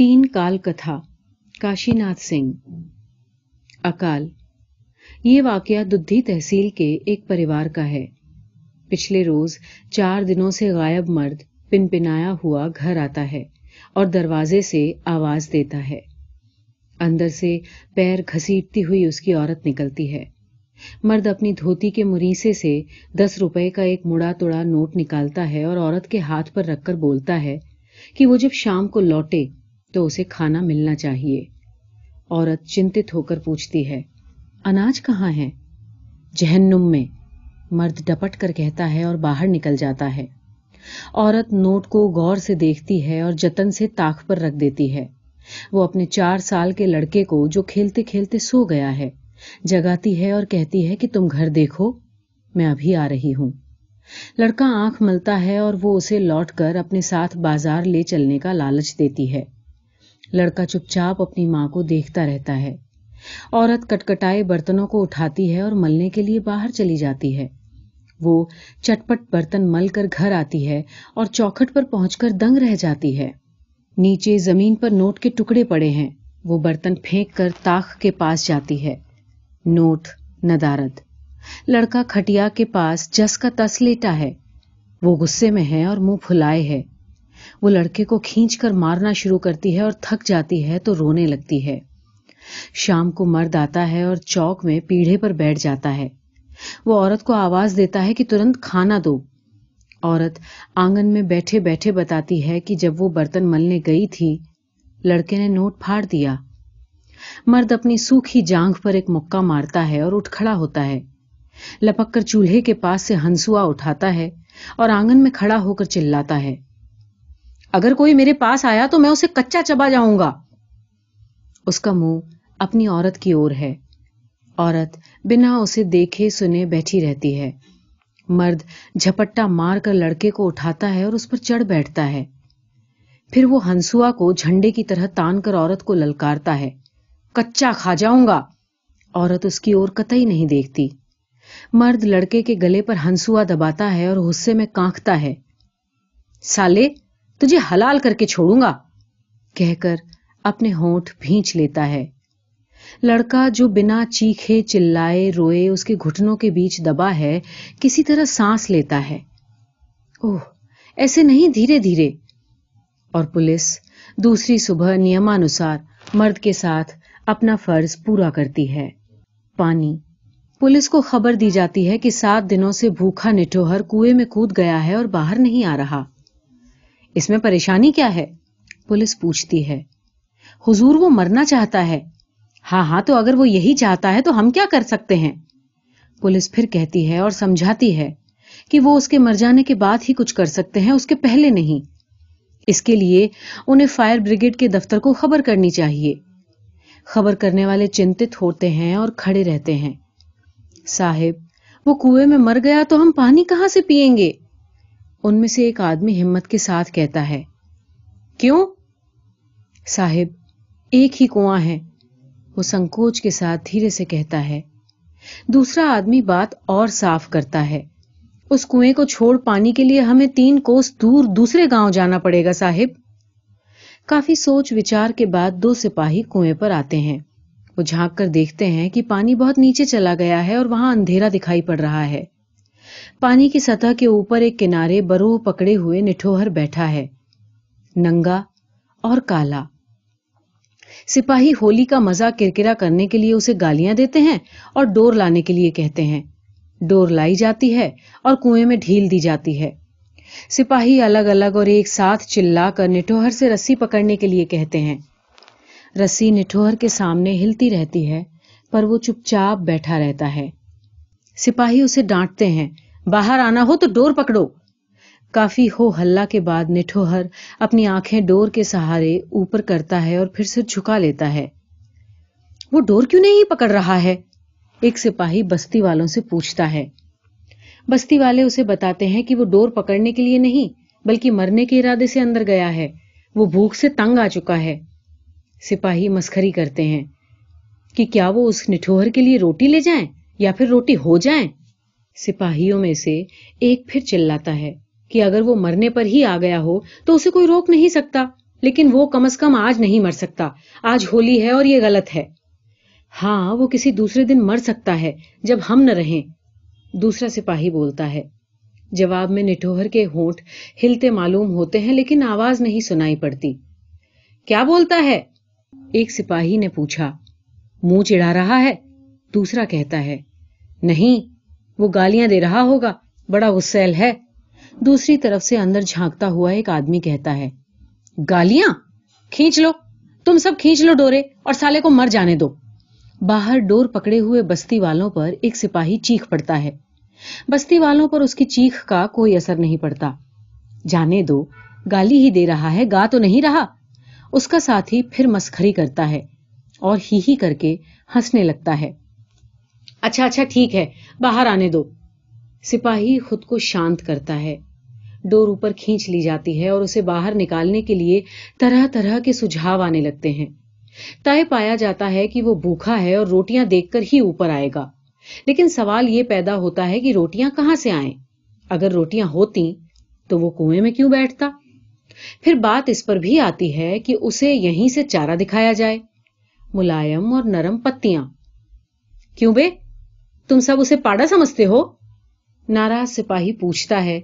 तीन काल कथा काशीनाथ सिंह अकाल ये वाकया दुद्धी तहसील के एक परिवार का है पिछले रोज चार दिनों से गायब मर्द पिनपिनाया हुआ घर आता है और दरवाजे से आवाज देता है अंदर से पैर घसीटती हुई उसकी औरत निकलती है मर्द अपनी धोती के मुरीसे से दस रुपए का एक मुड़ा तोड़ा नोट निकालता है और औरत के हाथ पर रखकर बोलता है कि वो जब शाम को लौटे तो उसे खाना मिलना चाहिए औरत चिंतित होकर पूछती है अनाज कहाँ है जहन्नुम में मर्द डपट कर कहता है और बाहर निकल जाता है औरत नोट को गौर से देखती है और जतन से ताक पर रख देती है वो अपने चार साल के लड़के को जो खेलते खेलते सो गया है जगाती है और कहती है कि तुम घर देखो मैं अभी आ रही हूं लड़का आंख मलता है और वो उसे लौटकर अपने साथ बाजार ले चलने का लालच देती है लड़का चुपचाप अपनी मां को देखता रहता है औरत कटकटाए बर्तनों को उठाती है और मलने के लिए बाहर चली जाती है वो चटपट बर्तन मल कर घर आती है और चौखट पर पहुंचकर दंग रह जाती है नीचे जमीन पर नोट के टुकड़े पड़े हैं वो बर्तन फेंक कर ताख के पास जाती है नोट नदारद लड़का खटिया के पास जस का तस लेटा है वो गुस्से में है और मुंह फुलाए है वो लड़के को खींच कर मारना शुरू करती है और थक जाती है तो रोने लगती है शाम को मर्द आता है और चौक में पीढ़े पर बैठ जाता है वो औरत को आवाज देता है कि तुरंत खाना दो औरत आंगन में बैठे बैठे बताती है कि जब वो बर्तन मलने गई थी लड़के ने नोट फाड़ दिया मर्द अपनी सूखी जांघ पर एक मुक्का मारता है और उठ खड़ा होता है लपक कर चूल्हे के पास से हंसुआ उठाता है और आंगन में खड़ा होकर चिल्लाता है अगर कोई मेरे पास आया तो मैं उसे कच्चा चबा जाऊंगा उसका मुंह अपनी औरत की ओर है औरत बिना उसे देखे सुने बैठी रहती है मर्द झपट्टा मारकर लड़के को उठाता है और उस पर चढ़ बैठता है फिर वो हंसुआ को झंडे की तरह तानकर औरत को ललकारता है कच्चा खा जाऊंगा औरत उसकी ओर कतई नहीं देखती मर्द लड़के के गले पर हंसुआ दबाता है और गुस्से में कांखता है साले तुझे हलाल करके छोड़ूंगा कहकर अपने होठ भींच लेता है लड़का जो बिना चीखे चिल्लाए रोए उसके घुटनों के बीच दबा है किसी तरह सांस लेता है ओह ऐसे नहीं धीरे धीरे और पुलिस दूसरी सुबह नियमानुसार मर्द के साथ अपना फर्ज पूरा करती है पानी पुलिस को खबर दी जाती है कि सात दिनों से भूखा निठोहर कुएं में कूद गया है और बाहर नहीं आ रहा इसमें परेशानी क्या है पुलिस पूछती है हुजूर वो मरना चाहता है हाँ हाँ तो अगर वो यही चाहता है तो हम क्या कर सकते हैं पुलिस फिर कहती है और समझाती है कि वो उसके मर जाने के बाद ही कुछ कर सकते हैं उसके पहले नहीं इसके लिए उन्हें फायर ब्रिगेड के दफ्तर को खबर करनी चाहिए खबर करने वाले चिंतित होते हैं और खड़े रहते हैं साहेब वो कुएं में मर गया तो हम पानी कहां से पिएंगे उनमें से एक आदमी हिम्मत के साथ कहता है क्यों साहिब एक ही कुआं है वो संकोच के साथ धीरे से कहता है दूसरा आदमी बात और साफ करता है उस कुएं को छोड़ पानी के लिए हमें तीन कोस दूर दूसरे गांव जाना पड़ेगा साहिब काफी सोच विचार के बाद दो सिपाही कुएं पर आते हैं वो झांक कर देखते हैं कि पानी बहुत नीचे चला गया है और वहां अंधेरा दिखाई पड़ रहा है पानी की सतह के ऊपर एक किनारे बरोह पकड़े हुए निठोहर बैठा है नंगा और काला सिपाही होली का मजाक किरकिरा करने के लिए उसे गालियां देते हैं और डोर लाने के लिए कहते हैं डोर लाई जाती है और कुएं में ढील दी जाती है सिपाही अलग अलग और एक साथ चिल्लाकर निठोहर से रस्सी पकड़ने के लिए कहते हैं रस्सी निठोहर के सामने हिलती रहती है पर वो चुपचाप बैठा रहता है सिपाही उसे डांटते हैं बाहर आना हो तो डोर पकड़ो काफी हो हल्ला के बाद निठोहर अपनी आंखें डोर के सहारे ऊपर करता है और फिर सिर झुका लेता है वो डोर क्यों नहीं पकड़ रहा है एक सिपाही बस्ती वालों से पूछता है बस्ती वाले उसे बताते हैं कि वो डोर पकड़ने के लिए नहीं बल्कि मरने के इरादे से अंदर गया है वो भूख से तंग आ चुका है सिपाही मस्खरी करते हैं कि क्या वो उस निठोहर के लिए रोटी ले जाए या फिर रोटी हो जाए सिपाहियों में से एक फिर चिल्लाता है कि अगर वो मरने पर ही आ गया हो तो उसे कोई रोक नहीं सकता लेकिन वो कम अज कम आज नहीं मर सकता आज होली है और ये गलत है हाँ वो किसी दूसरे दिन मर सकता है जब हम न रहें दूसरा सिपाही बोलता है जवाब में निठोहर के होंठ हिलते मालूम होते हैं लेकिन आवाज नहीं सुनाई पड़ती क्या बोलता है एक सिपाही ने पूछा मुंह चिढ़ा रहा है दूसरा कहता है नहीं वो गालियां दे रहा होगा बड़ा गुस्सेल है दूसरी तरफ से अंदर झांकता हुआ एक आदमी कहता है गालियां खींच लो तुम सब खींच लो डोरे और साले को मर जाने दो बाहर डोर पकड़े हुए बस्ती वालों पर एक सिपाही चीख पड़ता है बस्ती वालों पर उसकी चीख का कोई असर नहीं पड़ता जाने दो गाली ही दे रहा है गा तो नहीं रहा उसका साथी फिर मस्खरी करता है और ही ही करके हंसने लगता है अच्छा अच्छा ठीक है बाहर आने दो सिपाही खुद को शांत करता है डोर ऊपर खींच ली जाती है और उसे बाहर निकालने के लिए तरह तरह के सुझाव आने लगते हैं तय पाया जाता है कि वो भूखा है और रोटियां देखकर ही ऊपर आएगा लेकिन सवाल यह पैदा होता है कि रोटियां कहां से आए अगर रोटियां होती तो वो कुएं में क्यों बैठता फिर बात इस पर भी आती है कि उसे यहीं से चारा दिखाया जाए मुलायम और नरम पत्तियां क्यों बे तुम सब उसे पाड़ा समझते हो नाराज सिपाही पूछता है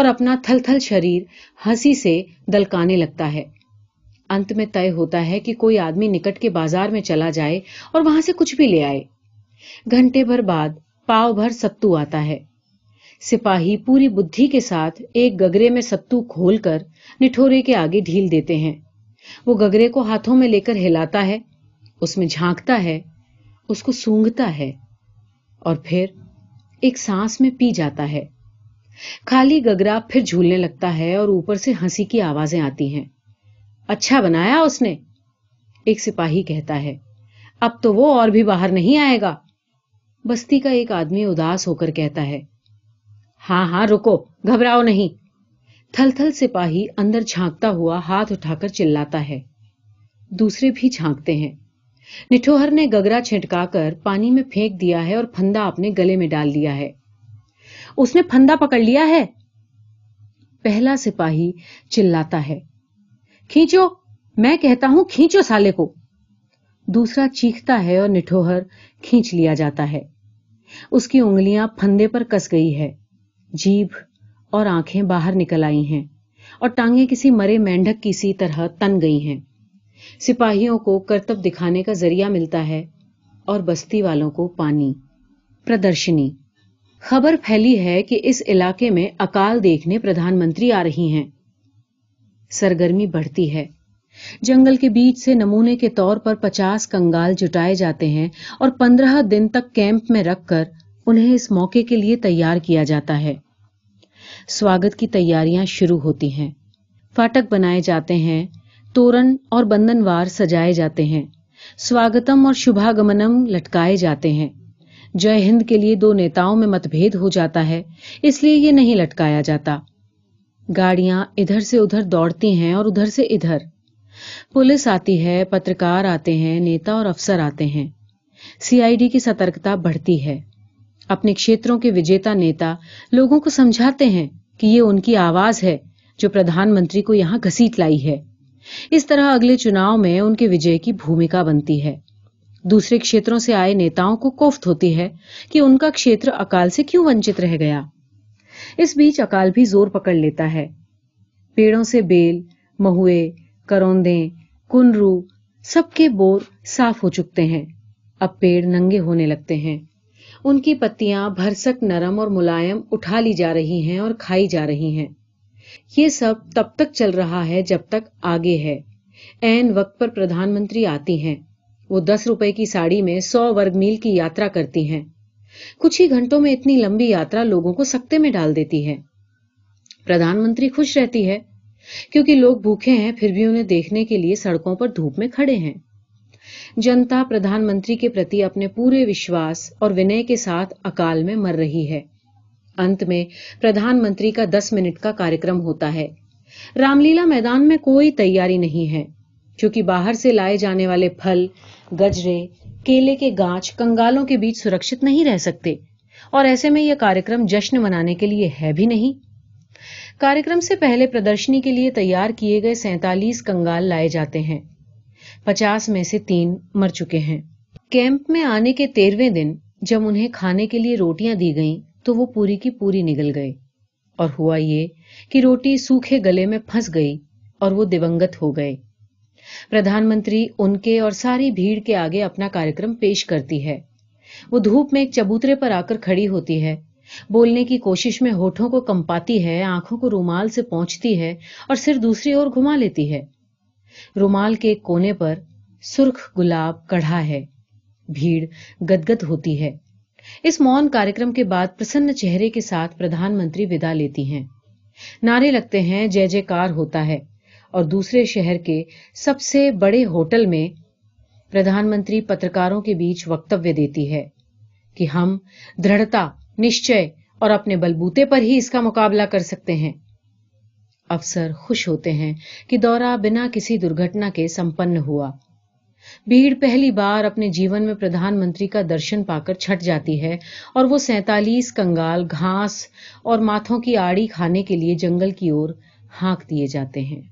और अपना थल थल शरीर हंसी से दलकाने लगता है अंत में तय होता है कि कोई आदमी निकट के बाजार में चला जाए और वहां से कुछ भी ले आए घंटे भर बाद पाव भर सत्तू आता है सिपाही पूरी बुद्धि के साथ एक गगरे में सत्तू खोलकर निठोरे के आगे ढील देते हैं वो गगरे को हाथों में लेकर हिलाता है उसमें झांकता है उसको सूंघता है और फिर एक सांस में पी जाता है खाली गगरा फिर झूलने लगता है और ऊपर से हंसी की आवाजें आती हैं अच्छा बनाया उसने एक सिपाही कहता है अब तो वो और भी बाहर नहीं आएगा बस्ती का एक आदमी उदास होकर कहता है हाँ हां रुको घबराओ नहीं थल थल सिपाही अंदर झांकता हुआ हाथ उठाकर चिल्लाता है दूसरे भी झांकते हैं निठोहर ने गगरा छिटकाकर पानी में फेंक दिया है और फंदा अपने गले में डाल दिया है उसने फंदा पकड़ लिया है पहला सिपाही चिल्लाता है खींचो मैं कहता हूं खींचो साले को दूसरा चीखता है और निठोहर खींच लिया जाता है उसकी उंगलियां फंदे पर कस गई है जीभ और आंखें बाहर निकल आई हैं और टांगे किसी मरे मेंढक की सी तरह तन गई हैं सिपाहियों को करतब दिखाने का जरिया मिलता है और बस्ती वालों को पानी प्रदर्शनी खबर फैली है कि इस इलाके में अकाल देखने प्रधानमंत्री आ रही हैं सरगर्मी बढ़ती है जंगल के बीच से नमूने के तौर पर पचास कंगाल जुटाए जाते हैं और पंद्रह दिन तक कैंप में रखकर उन्हें इस मौके के लिए तैयार किया जाता है स्वागत की तैयारियां शुरू होती हैं फाटक बनाए जाते हैं तोरण और बंधनवार सजाए जाते हैं स्वागतम और शुभागमनम लटकाए जाते हैं जय हिंद के लिए दो नेताओं में मतभेद हो जाता है इसलिए ये नहीं लटकाया जाता गाड़ियां इधर से उधर दौड़ती हैं और उधर से इधर पुलिस आती है पत्रकार आते हैं नेता और अफसर आते हैं सीआईडी की सतर्कता बढ़ती है अपने क्षेत्रों के विजेता नेता लोगों को समझाते हैं कि ये उनकी आवाज है जो प्रधानमंत्री को यहां घसीट लाई है इस तरह अगले चुनाव में उनके विजय की भूमिका बनती है दूसरे क्षेत्रों से आए नेताओं को कोफ्त होती है कि उनका क्षेत्र अकाल से क्यों वंचित रह गया इस बीच अकाल भी जोर पकड़ लेता है पेड़ों से बेल महुए करौंदे कुनरू सबके बोर साफ हो चुकते हैं अब पेड़ नंगे होने लगते हैं उनकी पत्तियां भरसक नरम और मुलायम उठा ली जा रही हैं और खाई जा रही हैं ये सब तब तक चल रहा है जब तक आगे है एन वक्त पर प्रधानमंत्री आती हैं वो दस रुपए की साड़ी में सौ वर्ग मील की यात्रा करती हैं कुछ ही घंटों में इतनी लंबी यात्रा लोगों को सकते में डाल देती है प्रधानमंत्री खुश रहती है क्योंकि लोग भूखे हैं फिर भी उन्हें देखने के लिए सड़कों पर धूप में खड़े हैं जनता प्रधानमंत्री के प्रति अपने पूरे विश्वास और विनय के साथ अकाल में मर रही है अंत में प्रधानमंत्री का दस मिनट का कार्यक्रम होता है रामलीला मैदान में कोई तैयारी नहीं है क्योंकि बाहर से लाए जाने वाले फल गजरे केले के गांच कंगालों के बीच सुरक्षित नहीं रह सकते और ऐसे में यह कार्यक्रम जश्न मनाने के लिए है भी नहीं कार्यक्रम से पहले प्रदर्शनी के लिए तैयार किए गए सैतालीस कंगाल लाए जाते हैं पचास में से तीन मर चुके हैं कैंप में आने के तेरहवें दिन जब उन्हें खाने के लिए रोटियां दी गईं तो वो पूरी की पूरी निकल गए और हुआ ये कि रोटी सूखे गले में फंस गई और वो दिवंगत हो गए प्रधानमंत्री उनके और सारी भीड़ के आगे अपना कार्यक्रम पेश करती है वो धूप में एक चबूतरे पर आकर खड़ी होती है बोलने की कोशिश में होठों को कंपाती है आंखों को रूमाल से पहुंचती है और सिर दूसरी ओर घुमा लेती है रुमाल के कोने पर सुर्ख गुलाब कढ़ा है भीड़ गदगद होती है इस मौन कार्यक्रम के बाद प्रसन्न चेहरे के साथ प्रधानमंत्री विदा लेती हैं नारे लगते हैं जय जयकार होता है और दूसरे शहर के सबसे बड़े होटल में प्रधानमंत्री पत्रकारों के बीच वक्तव्य देती है कि हम दृढ़ता निश्चय और अपने बलबूते पर ही इसका मुकाबला कर सकते हैं अफसर खुश होते हैं कि दौरा बिना किसी दुर्घटना के संपन्न हुआ भीड़ पहली बार अपने जीवन में प्रधानमंत्री का दर्शन पाकर छट जाती है और वो सैतालीस कंगाल घास और माथों की आड़ी खाने के लिए जंगल की ओर हाँक दिए जाते हैं